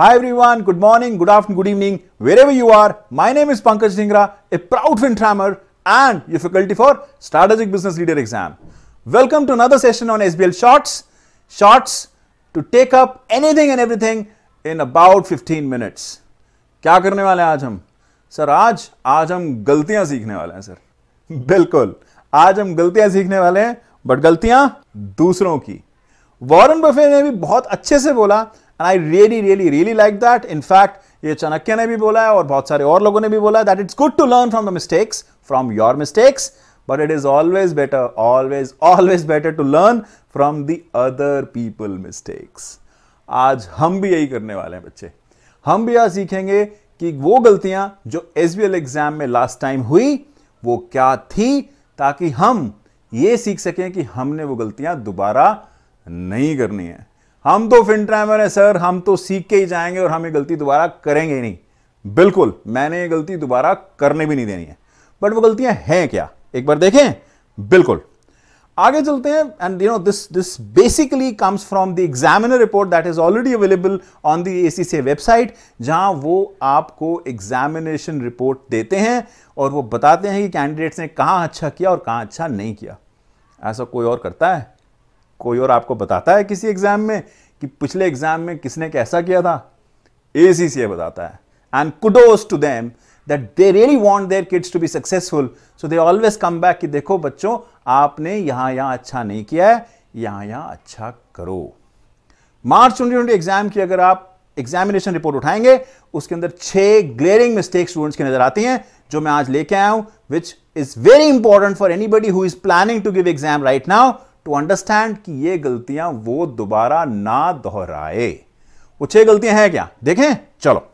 Hi everyone, good morning, good afternoon, good evening, wherever you are. My name is Pankaj Dhingra, a proud FinTrammer and your faculty for Strategic Business Leader exam. Welcome to another session on SBL Shorts. Shorts to take up anything and everything in about 15 minutes. क्या करने वाले हैं आज हम sir आज आज हम गलतियां सीखने वाले हैं सर बिल्कुल आज हम गलतियां सीखने वाले हैं बट गलतियां दूसरों की वॉरेन बफे ने भी बहुत अच्छे से बोला and I really really really like that in fact ये चाणक्य ने भी बोला है और बहुत सारे और लोगों ने भी बोला है that it's good to learn from the mistakes from your mistakes but it is always better always always better to learn from the other people mistakes आज हम भी यही करने वाले हैं बच्चे हम भी आज सीखेंगे कि वो गलतियां जो एस एग्जाम में लास्ट टाइम हुई वो क्या थी ताकि हम ये सीख सकें कि हमने वो गलतियां दोबारा नहीं करनी है हम तो फिन फिनट्रैमर है सर हम तो सीख के ही जाएंगे और हम ये गलती दोबारा करेंगे ही नहीं बिल्कुल मैंने ये गलती दोबारा करने भी नहीं देनी है बट वो गलतियां हैं क्या एक बार देखें बिल्कुल आगे चलते हैं and you know this this basically comes from the examiner report that is already available on the C website जहां वो आपको एग्जामिनेशन रिपोर्ट देते हैं और वो बताते हैं कि कैंडिडेट्स ने कहा अच्छा किया और कहा अच्छा नहीं किया ऐसा कोई और करता है कोई और आपको बताता है किसी एग्ज़ाम में कि पिछले एग्ज़ाम में किसने कैसा किया था ए सी सी ए बताता है and kudos to them that they really want their kids to be successful so they always come back कि देखो बच्चों आपने यहां यहां अच्छा नहीं किया है यहां यहां अच्छा करो मार्च ट्वेंटी ट्वेंटी एग्जाम की अगर आप एग्जामिनेशन रिपोर्ट उठाएंगे उसके अंदर छह ग्लेरिंग मिस्टेक स्टूडेंट्स की नजर आती हैं जो मैं आज लेके आया हूं which is very important for anybody who is planning to give exam right now to understand कि ये गलतियां वो दोबारा ना दोहराए वो छह गलतियां हैं क्या देखें चलो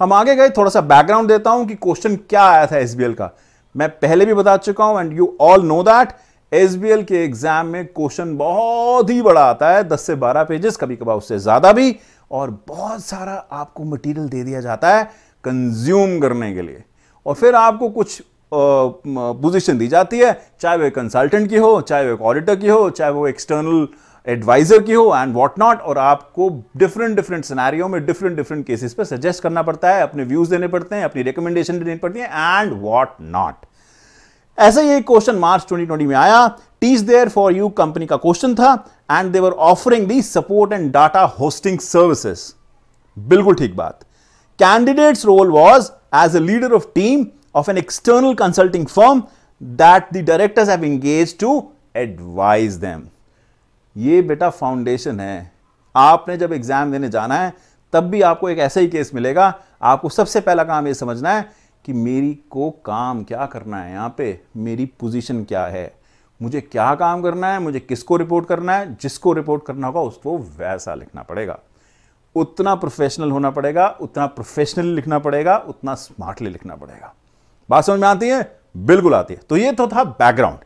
हम आगे गए थोड़ा सा बैकग्राउंड देता हूं कि क्वेश्चन क्या आया था एस का मैं पहले भी बता चुका हूं and you all know that S के एग्जाम में क्वेश्चन बहुत ही बड़ा आता है दस से बारह पेजेस कभी कभार उससे ज्यादा भी और बहुत सारा आपको मटेरियल दे दिया जाता है कंज्यूम करने के लिए और फिर आपको कुछ पोजीशन दी जाती है चाहे वो एक कंसल्टेंट की हो चाहे वो एक ऑडिटर की हो चाहे वो एक्सटर्नल एडवाइजर की हो एंड वॉट नॉट और आपको डिफरेंट डिफरेंट सिनेरियो में डिफरेंट डिफरेंट केसेस पर सजेस्ट करना पड़ता है अपने व्यूज देने पड़ते हैं अपनी रिकमेंडेशन देनी पड़ती है एंड वॉट नॉट ऐसा ही एक क्वेश्चन मार्च 2020 में आया tees there for you company का क्वेश्चन था and they were offering the support and data hosting services बिल्कुल ठीक बात candidate's role was as a leader of team of an external consulting firm that the directors have engaged to advise them. ये बेटा foundation है आपने जब exam देने जाना है तब भी आपको एक ऐसा ही केस मिलेगा आपको सबसे पहला काम ये समझना है कि मेरी को काम क्या करना है यहाँ पे मेरी पोजीशन क्या है मुझे क्या काम करना है मुझे किसको रिपोर्ट करना है जिसको रिपोर्ट करना होगा उसको वैसा लिखना पड़ेगा उतना प्रोफेशनल होना पड़ेगा उतना प्रोफेशनली लिखना पड़ेगा उतना स्मार्टली लिखना पड़ेगा बात समझ में आती है बिल्कुल आती है तो ये तो था बैकग्राउंड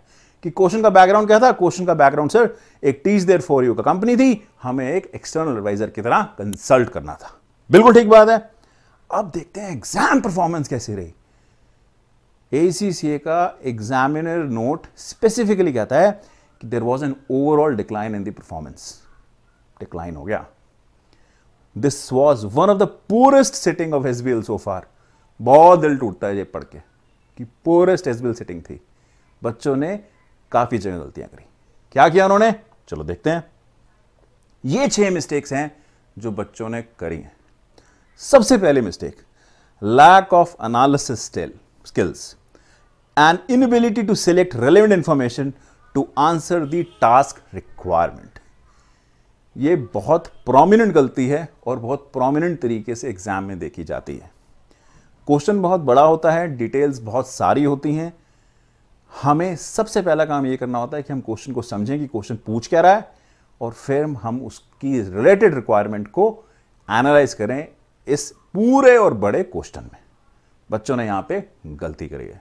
कि क्वेश्चन का बैकग्राउंड क्या था क्वेश्चन का बैकग्राउंड सर एक टीच देर फॉर यू का कंपनी थी हमें एक एक्सटर्नल एडवाइजर की तरह कंसल्ट करना था बिल्कुल ठीक बात है अब देखते हैं एग्जाम परफॉर्मेंस कैसी रही ए का एग्जामिनर नोट स्पेसिफिकली कहता है कि there was an overall decline in the performance decline हो गया this was one of the poorest sitting of S B L so far बहुत दिल टूटता है ये पढ़ के की पोरेस्ट एसबिल सिटिंग थी बच्चों ने काफी जगह गलतियां करी क्या किया उन्होंने चलो देखते हैं ये छह मिस्टेक्स हैं जो बच्चों ने करी हैं सबसे पहले mistake lack of analysis skills and inability to select relevant information to answer the task requirement ये बहुत प्रोमिनेंट गलती है और बहुत प्रोमिनेंट तरीके से एग्जाम में देखी जाती है क्वेश्चन बहुत बड़ा होता है डिटेल्स बहुत सारी होती हैं हमें सबसे पहला काम ये करना होता है कि हम क्वेश्चन को समझें कि क्वेश्चन पूछ क्या रहा है और फिर हम उसकी रिलेटेड रिक्वायरमेंट को एनालाइज करें इस पूरे और बड़े क्वेश्चन में बच्चों ने यहाँ पे गलती करी है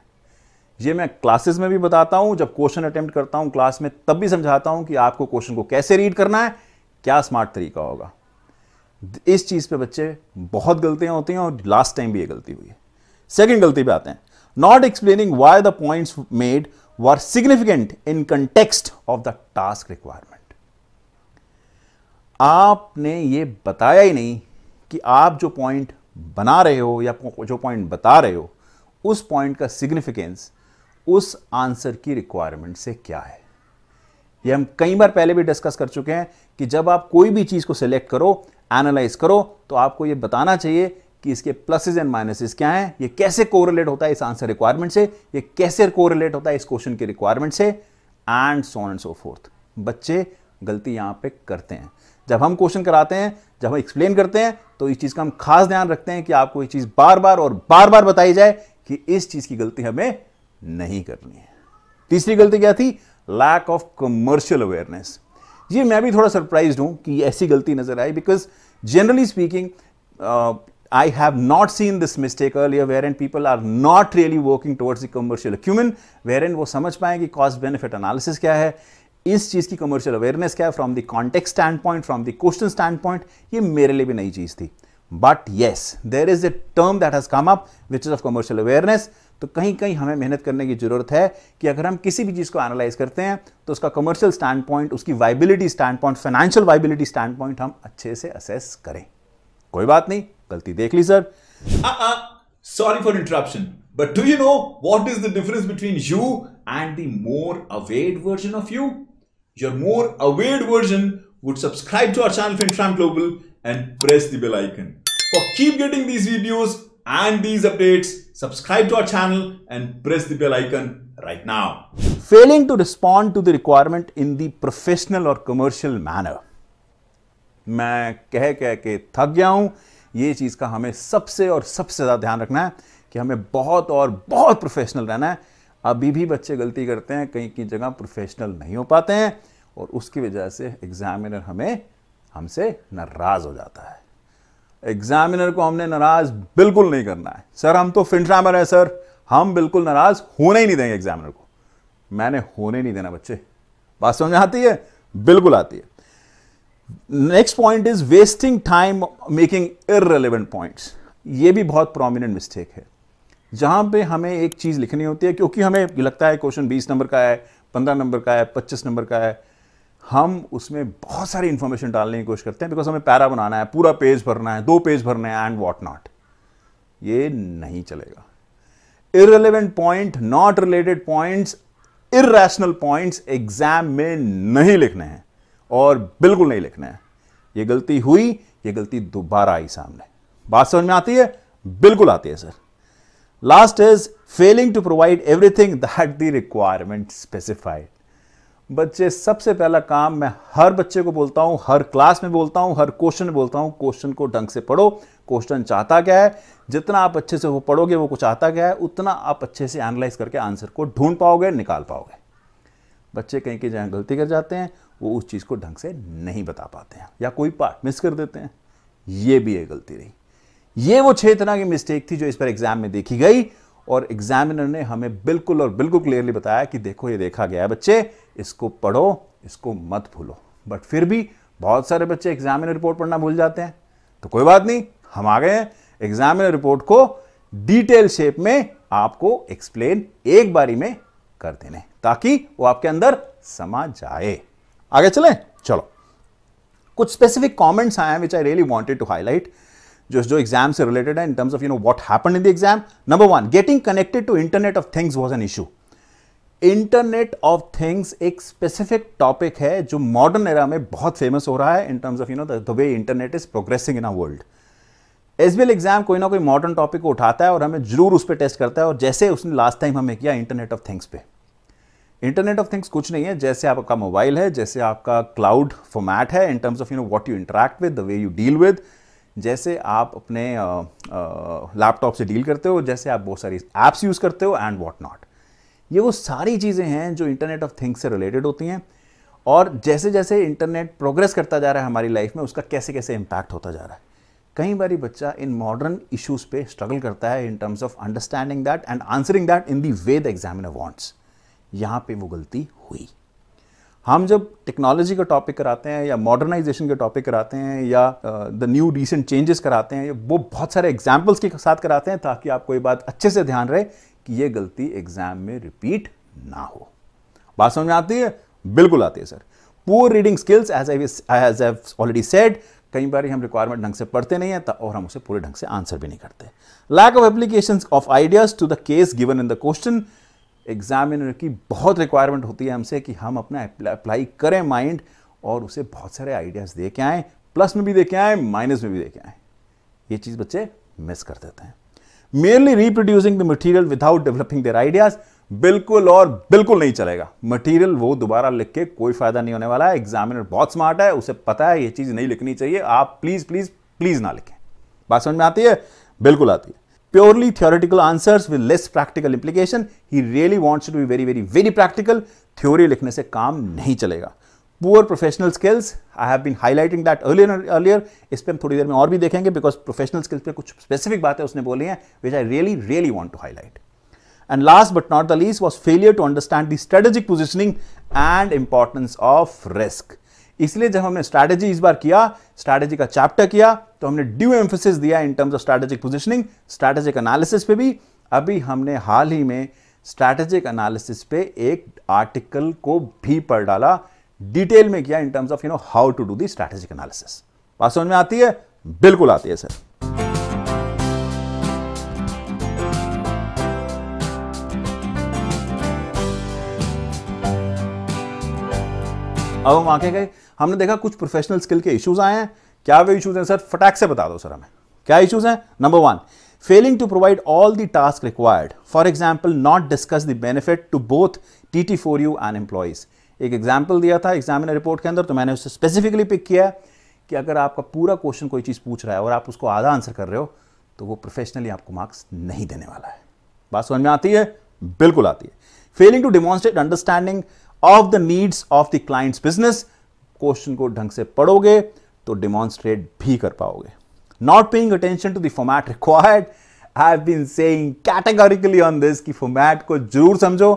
ये मैं क्लासेस में भी बताता हूँ जब क्वेश्चन अटेम्प्ट करता हूँ क्लास में तब भी समझाता हूँ कि आपको क्वेश्चन को कैसे रीड करना है क्या स्मार्ट तरीका होगा इस चीज़ पे बच्चे बहुत गलतियां होती हैं और लास्ट टाइम भी ये गलती हुई है सेकेंड गलती पे आते हैं not explaining why the point made were significant in context of the task requirement आपने ये बताया ही नहीं कि आप जो पॉइंट बना रहे हो या जो पॉइंट बता रहे हो उस पॉइंट का सिग्निफिकेंस उस आंसर की रिक्वायरमेंट से क्या है ये हम कई बार पहले भी डिस्कस कर चुके हैं कि जब आप कोई भी चीज़ को सिलेक्ट करो एनालाइज करो तो आपको ये बताना चाहिए कि इसके प्लसेज एंड माइनसेस क्या हैं ये कैसे कोरिलेट होता है इस आंसर रिक्वायरमेंट से ये कैसे कोरिलेट होता है इस क्वेश्चन के रिक्वायरमेंट से and so and so forth बच्चे गलती यहाँ पे करते हैं जब हम क्वेश्चन कराते हैं जब हम एक्सप्लेन करते हैं तो इस चीज़ का हम खास ध्यान रखते हैं कि आपको ये चीज़ बार बार और बार बार बताई जाए कि इस चीज़ की गलती हमें नहीं करनी है तीसरी गलती क्या थी लैक ऑफ कमर्शियल अवेयरनेस ये मैं भी थोड़ा सरप्राइज हूं कि ऐसी गलती नजर आई because Generally speaking, uh, I have not seen this mistake earlier wherein people are not really working towards the commercial acumen, wherein वो समझ पाए कि cost benefit analysis क्या है, इस चीज़ की commercial awareness क्या है from the context standpoint, from the question standpoint, ये मेरे लिए भी नई चीज़ थी. But yes, there is a term that has come up which is of commercial awareness तो कहीं कहीं हमें मेहनत करने की ज़रूरत है कि अगर हम किसी भी चीज़ को एनालाइज करते हैं तो उसका कमर्शियल स्टैंड पॉइंट उसकी viability standpoint financial viability standpoint हम अच्छे से असेस करें कोई बात नहीं गलती देख ली sir sorry for interruption but do you know what is the difference between you and the more evolved version of you your more evolved version would subscribe to our channel FinTram Global global and press bell icon. For keep getting these videos and these updates, subscribe to our channel and press the bell icon right now. Failing to respond to the requirement in the professional or commercial manner. मैं कह कह के थक गया हूं ये चीज़ का हमें सबसे और सबसे ज़्यादा ध्यान रखना है कि हमें बहुत और बहुत प्रोफेशनल रहना है अभी भी बच्चे गलती करते हैं कहीं की जगह प्रोफेशनल नहीं हो पाते हैं और उसकी वजह से एग्जामिनर हमें हमसे नाराज़ हो जाता है एग्जामिनर को हमने नाराज बिल्कुल नहीं करना है सर हम तो फिंट्रामर है सर हम बिल्कुल नाराज होने ही नहीं देंगे एग्जामिनर को मैंने होने नहीं देना बच्चे बात समझ आती है बिल्कुल आती है next point is wasting time making irrelevant points ये भी बहुत प्रोमिनेंट मिस्टेक है जहां पे हमें एक चीज लिखनी होती है क्योंकि हमें लगता है क्वेश्चन बीस नंबर का है पंद्रह नंबर का है पच्चीस नंबर का है हम उसमें बहुत सारी इन्फॉर्मेशन डालने की कोशिश करते हैं बिकॉज हमें पैरा बनाना है पूरा पेज भरना है दो पेज भरने हैं एंड वॉट नॉट ये नहीं चलेगा irrelevant point not related points इेशनल पॉइंट्स एग्जाम में नहीं लिखने हैं और बिल्कुल नहीं लिखने हैं ये गलती हुई ये गलती दोबारा आई सामने बात समझ में आती है बिल्कुल आती है sir last is failing to provide everything that the requirement specified बच्चे सबसे पहला काम मैं हर बच्चे को बोलता हूँ हर क्लास में बोलता हूँ हर क्वेश्चन में बोलता हूँ क्वेश्चन को ढंग से पढ़ो क्वेश्चन चाहता क्या है जितना आप अच्छे से वो पढ़ोगे वो कुछ आता क्या है उतना आप अच्छे से एनालाइज करके आंसर को ढूंढ पाओगे निकाल पाओगे बच्चे कहीं के जहाँ गलती कर जाते हैं वो उस चीज़ को ढंग से नहीं बता पाते हैं या कोई पार्ट मिस कर देते हैं ये भी एक गलती रही ये वो छह तरह की मिस्टेक थी जो इस पर एग्जाम में देखी गई और एग्जामिनर ने हमें बिल्कुल और बिल्कुल क्लियरली बताया कि देखो ये देखा गया है बच्चे इसको पढ़ो इसको मत भूलो बट फिर भी बहुत सारे बच्चे एग्जामिनर रिपोर्ट पढ़ना भूल जाते हैं तो कोई बात नहीं हम आ गए हैं एग्जामिनर रिपोर्ट को डिटेल शेप में आपको एक्सप्लेन एक बारी में कर देने ताकि वो आपके अंदर समा जाए आगे चले चलो कुछ स्पेसिफिक कमेंट्स आए हैं which I really wanted to highlight जो जो एग्जाम से रिलेटेड है in terms of you know what happen in the exam number one getting connected to internet of things was an issue internet of things एक specific topic है जो modern era में बहुत famous हो रहा है in terms of you know the way internet is progressing in a world S exam कोई ना कोई मॉडर्न टॉपिक को उठाता है और हमें जरूर उस पर टेस्ट करता है और जैसे उसने लास्ट टाइम हमें किया इंटरनेट ऑफ थिंग्स पे इंटरनेट ऑफ थिंग्स कुछ नहीं है जैसे आपका मोबाइल है जैसे आपका क्लाउड फॉर्मैट है in terms of you know what you interact with the way you deal with जैसे आप अपने लैपटॉप से डील करते हो जैसे आप बहुत सारी ऐप्स यूज़ करते हो एंड वॉट नॉट ये वो सारी चीज़ें हैं जो इंटरनेट ऑफ थिंग्स से रिलेटेड होती हैं और जैसे जैसे इंटरनेट प्रोग्रेस करता जा रहा है हमारी लाइफ में उसका कैसे कैसे इम्पैक्ट होता जा रहा है कई बार बच्चा इन मॉडर्न इश्यूज़ पे स्ट्रगल करता है in terms of understanding that and answering that in the way the examiner wants यहाँ पे वो गलती हुई हम जब टेक्नोलॉजी का टॉपिक कराते हैं या मॉडर्नाइजेशन का टॉपिक कराते हैं या द न्यू रिसेंट चेंजेस कराते हैं वो बहुत सारे एग्जाम्पल्स के साथ कराते हैं ताकि आपको ये बात अच्छे से ध्यान रहे कि ये गलती एग्जाम में रिपीट ना हो बात समझ में आती है बिल्कुल आती है sir poor reading skills as I as have already said कई बार हम रिक्वायरमेंट ढंग से पढ़ते नहीं है और हम उसे पूरे ढंग से आंसर भी नहीं करते lack of application of ideas to the case given in the question examiner की बहुत रिक्वायरमेंट होती है हमसे कि हम अपना अप्लाई करें माइंड और उसे बहुत सारे आइडियाज़ दे के आएँ प्लस में भी दे के आए माइनस में भी दे के आए ये चीज़ बच्चे मिस कर देते हैं merely reproducing the material without developing their ideas बिल्कुल और बिल्कुल नहीं चलेगा मटेरियल वो दोबारा लिख के कोई फायदा नहीं होने वाला है एग्जामिनर बहुत स्मार्ट है उसे पता है ये चीज़ नहीं लिखनी चाहिए आप प्लीज़ प्लीज़ प्लीज़ ना लिखें बात समझ में आती है बिल्कुल आती है purely theoretical answers with less practical implication. He really wants to be very, very, very practical. Theory लिखने से काम नहीं चलेगा. Poor professional skills, I have been highlighting that earlier and earlier. इस पर हम थोड़ी देर में और because professional skills पे specific बातें उसने बोली हैं which I really, really want to highlight. And last but not the least was failure to understand the strategic positioning and importance of risk. इसलिए जब हमने स्ट्रैटेजी इस बार किया स्ट्रैटेजी का चैप्टर किया तो हमने ड्यू एम्फोसिस दिया in terms of strategic positioning strategic analysis पे भी अभी हमने हाल ही में स्ट्रैटेजिक एनालिसिस पे एक आर्टिकल को भी पढ़ डाला डिटेल में किया in terms of you know how to do the strategic analysis बात समझ में आती है बिल्कुल आती है सर अब हम आके गए हमने देखा कुछ प्रोफेशनल स्किल के इश्यूज आए हैं क्या वे इश्यूज हैं सर फटाक से बता दो सर हमें क्या इश्यूज हैं number one failing to provide all the tasks required. For example, not to both T T four you and employees एक एग्जाम्पल दिया था एग्जामिनर रिपोर्ट के अंदर तो मैंने उससे स्पेसिफिकली पिक किया कि अगर आपका पूरा क्वेश्चन कोई चीज़ पूछ रहा है और आप उसको आधा आंसर कर रहे हो तो वो प्रोफेशनली आपको मार्क्स नहीं देने वाला है बात समझ में आती है बिल्कुल आती है failing to demonstrate understanding of the needs of the clients business question को ढंग से पढ़ोगे तो डिमॉन्स्ट्रेट भी कर पाओगे not paying attention to the format required I have been saying categorically on this कि फॉर्मैट को जरूर समझो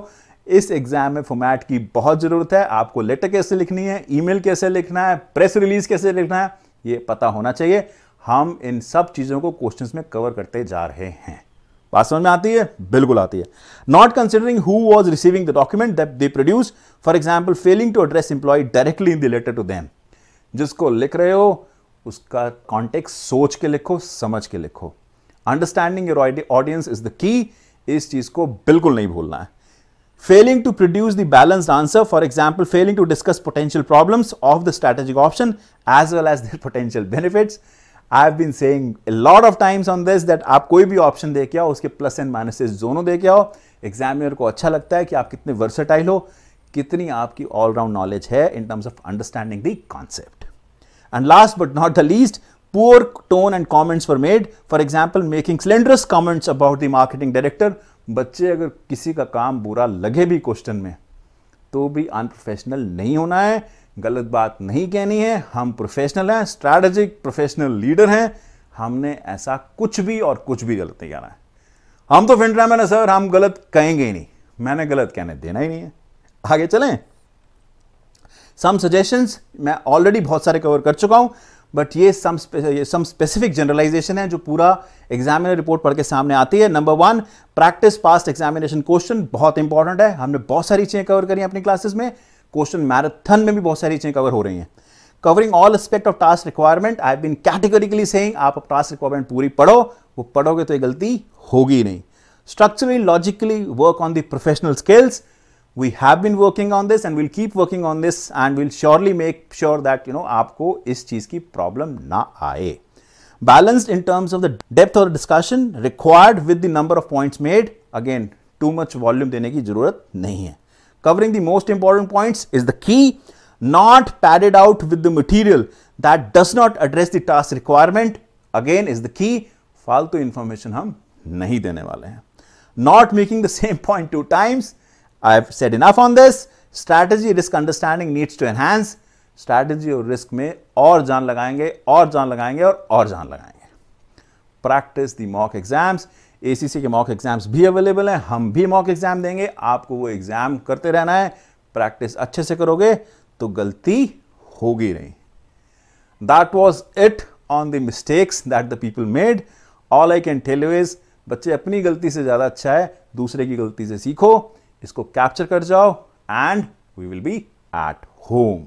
इस एग्जाम में फॉर्मैट की बहुत ज़रूरत है आपको लेटर कैसे लिखनी है ईमेल कैसे लिखना है प्रेस रिलीज कैसे लिखना है ये पता होना चाहिए हम इन सब चीज़ों को क्वेश्चंस में कवर करते जा रहे हैं बात समझ में आती है बिल्कुल आती है not considering who was receiving the document that they produce for example failing to address employee directly in the letter to them जिसको लिख रहे हो उसका कॉन्टेक्ट सोच के लिखो समझ के लिखो understanding your audience is the key इस चीज को बिल्कुल नहीं भूलना है failing to produce the balance answer for example failing to discuss potential problem of the strategic option as well as their potential benefits I have been saying lot of times on this that आप कोई भी option दे के आओ उसके plus and minuses दोनों दे के आओ examiner को अच्छा लगता है कि आप कितने वर्सेटाइल हो कितनी आपकी ऑलराउंड नॉलेज है in terms of understanding the concept and last but not the least poor tone and comments for made for example making slanderous comments about the marketing director बच्चे अगर किसी का काम बुरा लगे भी क्वेश्चन में तो भी अनप्रोफेशनल नहीं होना है गलत बात नहीं कहनी है हम प्रोफेशनल हैं स्ट्रैटेजिक प्रोफेशनल लीडर हैं हमने ऐसा कुछ भी और कुछ भी गलत नहीं कहना है हम तो फिंट रहे सर हम गलत कहेंगे ही नहीं मैंने गलत कहने देना ही नहीं है आगे चलें सम सजेशंस मैं ऑलरेडी बहुत सारे कवर कर चुका हूं बट ये सम ये सम स्पेसिफिक जनरलाइजेशन है जो पूरा एग्जामिनर रिपोर्ट पढ़ के सामने आती है number one practice past examination question बहुत इंपॉर्टेंट है हमने बहुत सारी चीज़ें कवर करी अपनी क्लासेस में क्वेश्चन मैराथन में भी बहुत सारी चीजें कवर हो रही हैं covering all aspect of task requirement I been categorically से आप टास्क रिक्वायरमेंट पूरी पढ़ो वो पढ़ोगे तो ये गलती होगी नहीं structurally logically work on the professional skills we have been working on this and will keep working on this and will surely make sure that you know आपको इस चीज की प्रॉब्लम ना आए balanced in terms of the depth और discussion required with the number of points made again too much volume देने की जरूरत नहीं है covering the most important points is the key not padded out with the material that does not address the task requirement again is the key falto information hum nahi dene wale hain not making the same point two times i have said enough on this strategy risk understanding needs to enhance strategy aur risk mein aur jaan lagayenge aur jaan lagayenge aur aur jaan lagayenge practice the mock exams ACC के mock exams भी available हैं हम भी mock exam देंगे आपको वो exam करते रहना है प्रैक्टिस अच्छे से करोगे तो गलती होगी नहीं that was it on the mistakes that the people made all I can tell you is बच्चे अपनी गलती से ज़्यादा अच्छा है दूसरे की गलती से सीखो इसको कैप्चर कर जाओ and we will be at home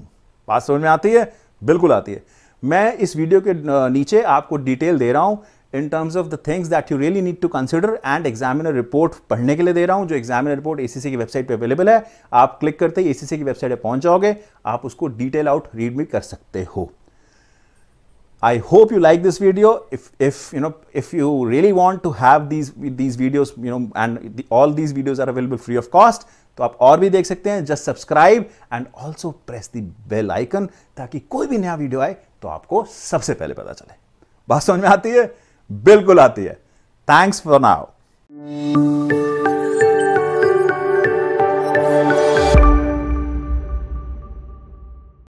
बात समझ में आती है बिल्कुल आती है मैं इस वीडियो के नीचे आपको डिटेल दे रहा हूं in terms of the things that you really need to consider and examiner report पढ़ने के लिए दे रहा हूँ जो एग्जामिनर रिपोर्ट एसीसी की वेबसाइट पर अवेलेबल है आप क्लिक करते ही एसीसी की वेबसाइट पर पहुंच जाओगे आप उसको डिटेल आउट रीड भी कर सकते हो I hope you like this video. If, if you know, if you really want to have these these videos, you know, and the, all these videos are available free of cost. तो आप और भी देख सकते हैं just subscribe and also press the bell icon ताकि कोई भी नया वीडियो आए तो आपको सबसे पहले पता चले बात समझ में आती है बिल्कुल आती है थैंक्स फॉर नाउ